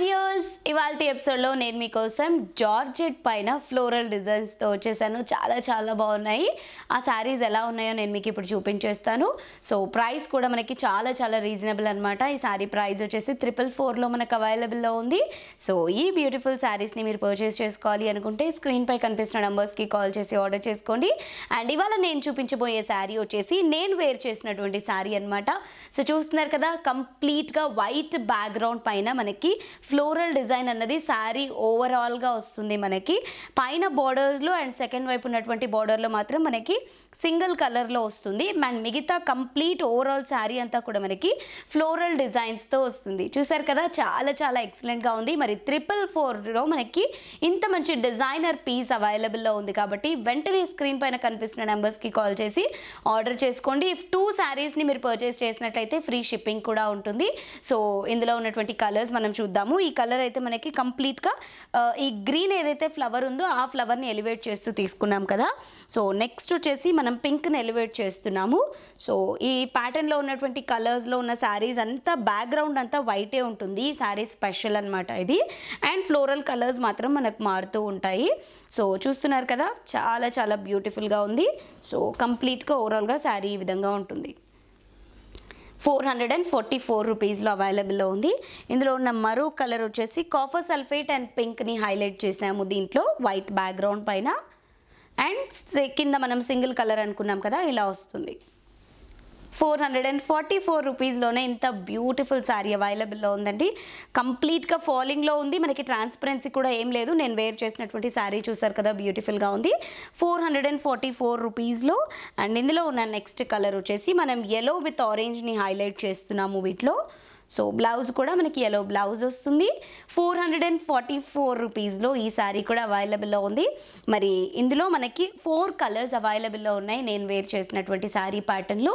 love you. Friends ఇవాళ ఎపిసోడ్లో నేను మీకోసం జార్జెట్ పైన ఫ్లోరల్ డిజైన్స్తో వచ్చేసాను చాలా చాలా బాగున్నాయి ఆ శారీస్ ఎలా ఉన్నాయో నేను మీకు ఇప్పుడు చూపించేస్తాను సో ప్రైస్ కూడా మనకి చాలా చాలా రీజనబుల్ అనమాట ఈ శారీ ప్రైస్ వచ్చేసి ట్రిపుల్ ఫోర్లో మనకు అవైలబుల్లో ఉంది సో ఈ బ్యూటిఫుల్ శారీస్ని మీరు పర్చేస్ చేసుకోవాలి అనుకుంటే స్క్రీన్పై కనిపిస్తున్న నెంబర్స్కి కాల్ చేసి ఆర్డర్ చేసుకోండి అండ్ ఇవాళ నేను చూపించబోయే శారీ వచ్చేసి నేను వేర్ చేసినటువంటి శారీ అనమాట సో చూస్తున్నారు కదా కంప్లీట్గా వైట్ బ్యాక్గ్రౌండ్ పైన మనకి ఫ్లోరల్ సింపుల్ డిజైన్ అన్నది శారీ ఓవరాల్గా వస్తుంది మనకి పైన బార్డర్స్లో అండ్ సెకండ్ వైపు ఉన్నటువంటి బార్డర్లో మాత్రం మనకి సింగిల్ కలర్లో వస్తుంది అండ్ మిగతా కంప్లీట్ ఓవరాల్ శారీ అంతా కూడా మనకి ఫ్లోరల్ డిజైన్స్తో వస్తుంది చూసారు కదా చాలా చాలా ఎక్సలెంట్గా ఉంది మరి ట్రిపుల్ ఫోర్లో మనకి ఇంత మంచి డిజైనర్ పీస్ అవైలబుల్లో ఉంది కాబట్టి వెంటనే స్క్రీన్ పైన కనిపిస్తున్న నెంబర్స్కి కాల్ చేసి ఆర్డర్ చేసుకోండి ఇఫ్ టూ శారీస్ని మీరు పర్చేస్ చేసినట్లయితే ఫ్రీ షిప్పింగ్ కూడా ఉంటుంది సో ఇందులో ఉన్నటువంటి కలర్స్ మనం చూద్దాము ఈ కలర్ కలర్ అయితే మనకి కంప్లీట్గా ఈ గ్రీన్ ఏదైతే ఫ్లవర్ ఉందో ఆ ఫ్లవర్ని ఎలివేట్ చేస్తూ తీసుకున్నాం కదా సో నెక్స్ట్ వచ్చేసి మనం పింక్ని ఎలివేట్ చేస్తున్నాము సో ఈ ప్యాటర్న్లో ఉన్నటువంటి కలర్స్లో ఉన్న శారీస్ అంతా బ్యాక్గ్రౌండ్ అంతా వైటే ఉంటుంది ఈ శారీస్ స్పెషల్ అనమాట ఇది అండ్ ఫ్లోరల్ కలర్స్ మాత్రం మనకు మారుతూ ఉంటాయి సో చూస్తున్నారు కదా చాలా చాలా బ్యూటిఫుల్గా ఉంది సో కంప్లీట్గా ఓవరాల్గా శారీ ఈ విధంగా ఉంటుంది four hundred and forty four రూపీస్లో అవైలబుల్లో ఉంది ఇందులో ఉన్న మరో కలర్ వచ్చేసి కాఫర్ సల్ఫేట్ అండ్ పింక్ని హైలైట్ చేసాము దీంట్లో వైట్ బ్యాక్గ్రౌండ్ పైన అండ్ కింద మనం సింగిల్ కలర్ అనుకున్నాం కదా ఇలా వస్తుంది four hundred and forty four రూపీస్లోనే ఇంత బ్యూటిఫుల్ శారీ అవైలబుల్లో ఉందండి కంప్లీట్గా ఫాలింగ్లో ఉంది మనకి ట్రాన్స్పరెన్సీ కూడా ఏం లేదు నేను వేర్ చేసినటువంటి శారీ చూసారు కదా బ్యూటిఫుల్గా ఉంది four hundred and forty four రూపీస్లో అండ్ ఇందులో ఉన్న నెక్స్ట్ కలర్ వచ్చేసి మనం ఎల్లో విత్ ఆరెంజ్ని హైలైట్ చేస్తున్నాము వీటిలో సో బ్లౌజ్ కూడా మనకి ఎలో బ్లౌజ్ వస్తుంది four hundred and forty four రూపీస్లో ఈ శారీ కూడా అవైలబుల్లో ఉంది మరి ఇందులో మనకి ఫోర్ కలర్స్ అవైలబుల్లో ఉన్నాయి నేను వేర్ చేసినటువంటి శారీ ప్యాటర్న్లో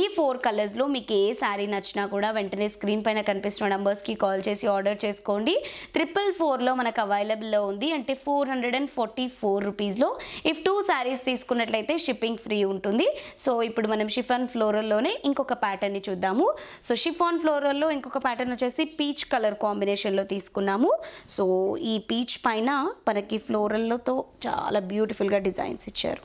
ఈ ఫోర్ కలర్స్లో మీకు ఏ శారీ నచ్చినా కూడా వెంటనే స్క్రీన్ పైన కనిపిస్తున్న నెంబర్స్కి కాల్ చేసి ఆర్డర్ చేసుకోండి ట్రిపుల్ ఫోర్లో మనకు అవైలబుల్లో ఉంది అంటే four hundred and forty four రూపీస్లో ఇఫ్ టూ శారీస్ తీసుకున్నట్లయితే షిప్పింగ్ ఫ్రీ ఉంటుంది సో ఇప్పుడు మనం షిఫాన్ ఫ్లోరల్లోనే ఇంకొక ప్యాటర్న్ని చూద్దాము సో షిఫాన్ ఫ్లోరల్లో ఇంకొక ప్యాటర్న్ వచ్చేసి పీచ్ కలర్ కాంబినేషన్లో తీసుకున్నాము సో ఈ పీచ్ పైన మనకి ఫ్లోరల్లతో చాలా బ్యూటిఫుల్గా డిజైన్స్ ఇచ్చారు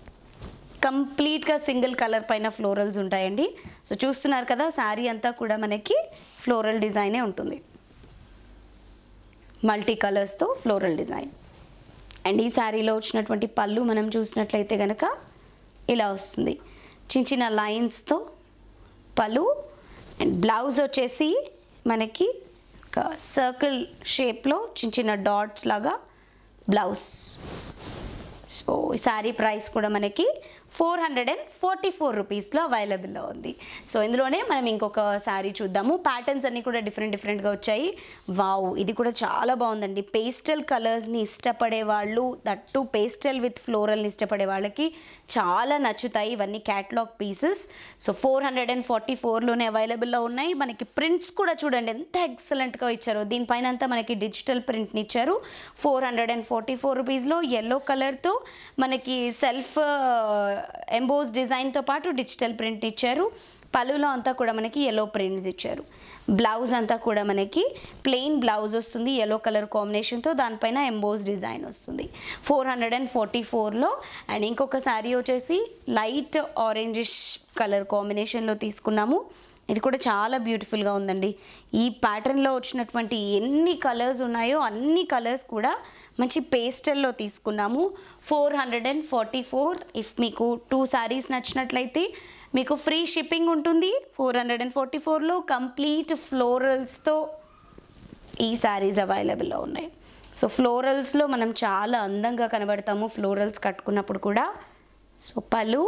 కంప్లీట్గా సింగిల్ కలర్ పైన ఫ్లోరల్స్ ఉంటాయండి సో చూస్తున్నారు కదా శారీ అంతా కూడా మనకి ఫ్లోరల్ డిజైనే ఉంటుంది మల్టీ కలర్స్తో ఫ్లోరల్ డిజైన్ అండ్ ఈ శారీలో వచ్చినటువంటి పళ్ళు మనం చూసినట్లయితే కనుక ఇలా వస్తుంది చిన్న చిన్న లైన్స్తో పళ్ళు అండ్ బ్లౌజ్ వచ్చేసి మనకి సర్కిల్ షేప్లో చిన్న చిన్న డాట్స్ లాగా బ్లౌజ్ సో ఈ శారీ ప్రైస్ కూడా మనకి four hundred and forty four రూపీస్లో అవైలబుల్లో ఉంది సో ఇందులోనే మనం ఇంకొక శారీ చూద్దాము ప్యాటర్న్స్ అన్నీ కూడా డిఫరెంట్ డిఫరెంట్గా వచ్చాయి వావ్ ఇది కూడా చాలా బాగుందండి పేస్టల్ కలర్స్ని ఇష్టపడే వాళ్ళు దట్టు పేస్టల్ విత్ ఫ్లోరల్ని ఇష్టపడే వాళ్ళకి చాలా నచ్చుతాయి ఇవన్నీ catalogue pieces so four hundred and forty ఫోర్లోనే అవైలబుల్లో ఉన్నాయి మనకి ప్రింట్స్ కూడా చూడండి ఎంత ఎక్సలెంట్గా ఇచ్చారు దీనిపైన అంతా మనకి డిజిటల్ ప్రింట్ని ఇచ్చారు four hundred and forty four రూపీస్లో ఎల్లో కలర్తో మనకి సెల్ఫ్ ఎంబోస్ డిజైన్తో పాటు డిజిటల్ ప్రింట్ ఇచ్చారు పలులో అంతా కూడా మనకి ఎల్లో ప్రింట్స్ ఇచ్చారు బ్లౌజ్ అంతా కూడా మనకి ప్లెయిన్ బ్లౌజ్ వస్తుంది ఎల్లో కలర్ కాంబినేషన్తో దానిపైన ఎంబోస్ డిజైన్ వస్తుంది ఫోర్ హండ్రెడ్ అండ్ ఫార్టీ ఫోర్లో అండ్ ఇంకొక శారీ వచ్చేసి లైట్ ఆరెంజిష్ కలర్ కాంబినేషన్లో తీసుకున్నాము ఇది కూడా చాలా బ్యూటిఫుల్గా ఉందండి ఈ ప్యాటర్న్లో వచ్చినటువంటి ఎన్ని కలర్స్ ఉన్నాయో అన్ని కలర్స్ కూడా మంచి పేస్టల్లో తీసుకున్నాము four hundred and forty four if మీకు టూ శారీస్ నచ్చినట్లయితే మీకు ఫ్రీ షిప్పింగ్ ఉంటుంది ఫోర్ హండ్రెడ్ అండ్ ఫార్టీ ఫోర్లో కంప్లీట్ ఫ్లోరల్స్తో ఈ శారీస్ అవైలబుల్లో ఉన్నాయి సో ఫ్లోరల్స్లో మనం చాలా అందంగా కనబడతాము ఫ్లోరల్స్ కట్టుకున్నప్పుడు కూడా సో పలు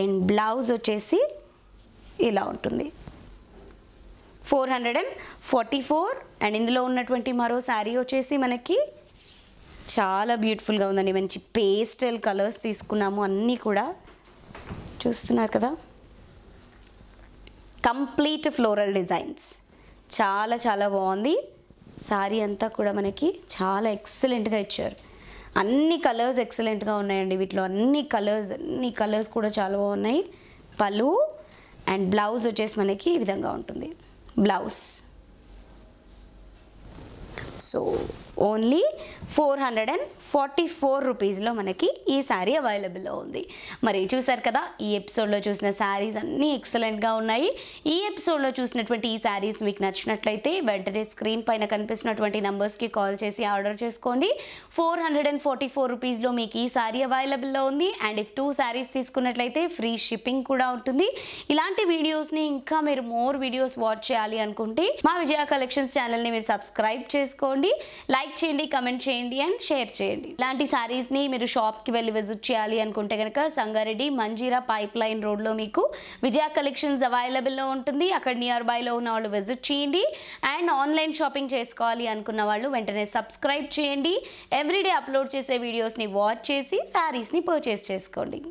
అండ్ బ్లౌజ్ వచ్చేసి ఇలా ఉంటుంది four hundred and forty four and ఇందులో ఉన్నటువంటి మరో శారీ వచ్చేసి మనకి చాలా బ్యూటిఫుల్గా ఉందండి మంచి పేస్టల్ కలర్స్ తీసుకున్నాము అన్నీ కూడా చూస్తున్నారు కదా కంప్లీట్ ఫ్లోరల్ డిజైన్స్ చాలా చాలా బాగుంది శారీ అంతా కూడా మనకి చాలా ఎక్సలెంట్గా ఇచ్చారు అన్ని కలర్స్ ఎక్సలెంట్గా ఉన్నాయండి వీటిలో అన్ని కలర్స్ అన్ని కలర్స్ కూడా చాలా బాగున్నాయి పలు అండ్ బ్లౌజ్ వచ్చేసి మనకి ఈ విధంగా ఉంటుంది blouse so only four hundred and forty four రూపీస్లో మనకి ఈ శారీ అవైలబుల్లో ఉంది మరి చూసారు కదా ఈ ఎపిసోడ్లో చూసిన శారీస్ అన్నీ ఎక్సలెంట్గా ఉన్నాయి ఈ ఎపిసోడ్లో చూసినటువంటి ఈ శారీస్ మీకు నచ్చినట్లయితే వెంటనే స్క్రీన్ పైన కనిపిస్తున్నటువంటి నెంబర్స్కి కాల్ చేసి ఆర్డర్ చేసుకోండి four hundred and forty four రూపీస్లో మీకు ఈ శారీ అవైలబుల్లో ఉంది అండ్ ఇఫ్ టూ శారీస్ తీసుకున్నట్లయితే ఫ్రీ షిప్పింగ్ కూడా ఉంటుంది ఇలాంటి వీడియోస్ని ఇంకా మీరు మోర్ వీడియోస్ వాచ్ చేయాలి అనుకుంటే మా విజయ కలెక్షన్స్ ఛానల్ని మీరు సబ్స్క్రైబ్ చేసుకోండి చేసుకోండి లైక్ చేయండి కమెంట్ చేయండి అండ్ షేర్ చేయండి ఇలాంటి సారీస్ని మీరు షాప్కి వెళ్ళి విజిట్ చేయాలి అనుకుంటే కనుక సంగారెడ్డి మంజీరా పైప్ లైన్ రోడ్లో మీకు విజయ కలెక్షన్స్ అవైలబుల్లో ఉంటుంది అక్కడ నియర్ బైలో ఉన్న వాళ్ళు విజిట్ చేయండి అండ్ ఆన్లైన్ షాపింగ్ చేసుకోవాలి అనుకున్న వాళ్ళు వెంటనే సబ్స్క్రైబ్ చేయండి ఎవ్రీడే అప్లోడ్ చేసే వీడియోస్ని వాచ్ చేసి సారీస్ని పర్చేస్ చేసుకోండి